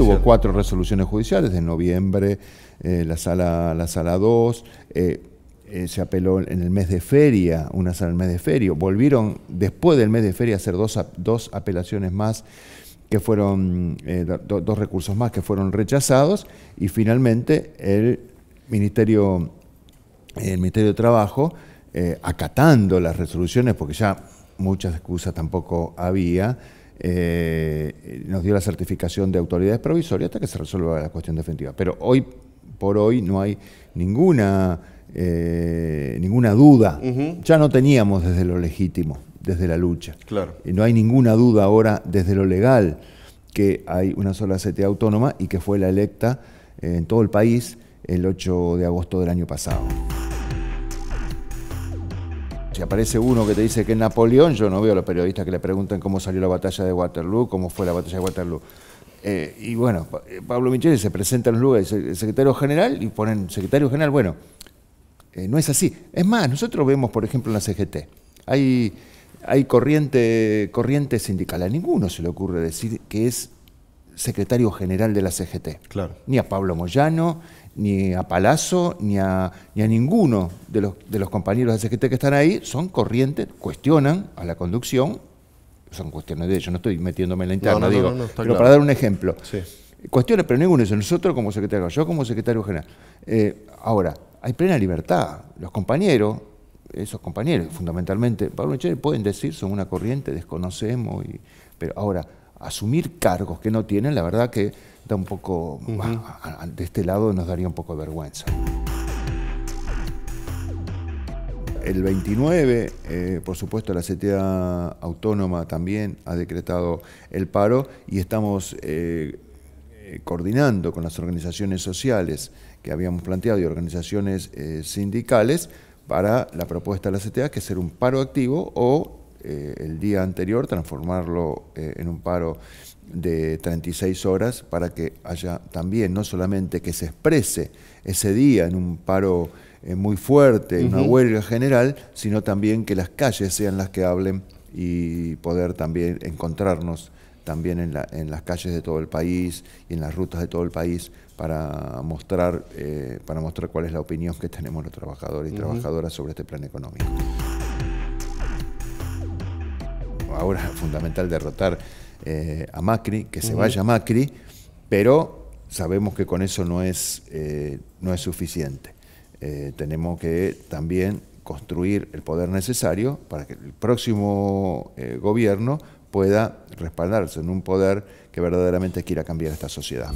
Tuvo cuatro resoluciones judiciales en noviembre, eh, la sala la sala 2, eh, eh, se apeló en el mes de feria, una sala en el mes de feria. Volvieron después del mes de feria a hacer dos, apelaciones más que fueron dos recursos más que fueron rechazados y finalmente el Ministerio el Ministerio de Trabajo acatando las resoluciones porque ya muchas excusas tampoco había eh, nos dio la certificación de autoridades provisorias hasta que se resuelva la cuestión definitiva. Pero hoy por hoy no hay ninguna, eh, ninguna duda. Ya no teníamos desde lo legítimo, desde la lucha. Claro. Y no hay ninguna duda ahora desde lo legal que hay una sola CTA autónoma y que fue la electa eh, en todo el país el 8 de agosto del año pasado si aparece uno que te dice que es Napoleón, yo no veo a los periodistas que le preguntan cómo salió la batalla de Waterloo, cómo fue la batalla de Waterloo. Eh, y bueno, eh, Pablo Michele se presenta en los lugares, el secretario general, y ponen secretario general, bueno, eh, no es así. Es más, nosotros vemos, por ejemplo, en la CGT, hay, hay corriente, corriente sindical, a ninguno se le ocurre decir que es secretario general de la CGT. Claro. Ni a Pablo Moyano, ni a Palazzo, ni a, ni a ninguno de los, de los compañeros de CGT que están ahí, son corrientes, cuestionan a la conducción, son cuestiones de ellos, no estoy metiéndome en la interna, digo, pero para dar un ejemplo. Sí. Cuestiones, pero ninguno de nosotros como secretario, yo como secretario general. Eh, ahora, hay plena libertad, los compañeros, esos compañeros fundamentalmente, Pablo pueden decir, son una corriente, desconocemos, y, pero ahora asumir cargos que no tienen, la verdad que da un poco, de este lado nos daría un poco de vergüenza. El 29, eh, por supuesto, la CTA autónoma también ha decretado el paro y estamos eh, eh, coordinando con las organizaciones sociales que habíamos planteado y organizaciones sindicales para la propuesta de la CTA, que es ser un paro activo o eh, el día anterior, transformarlo eh, en un paro de 36 horas para que haya también, no solamente que se exprese ese día en un paro eh, muy fuerte, en una huelga general, sino también que las calles sean las que hablen y poder también encontrarnos también en, las calles de todo el país y en las rutas de todo el país para mostrar, para mostrar cuál es la opinión que tenemos los trabajadores y trabajadoras sobre este plan económico ahora es fundamental derrotar eh, a Macri, que se vaya Macri, pero sabemos que con eso no es, eh, no es suficiente. Eh, tenemos que también construir el poder necesario para que el próximo gobierno pueda respaldarse en un poder que verdaderamente quiera cambiar esta sociedad.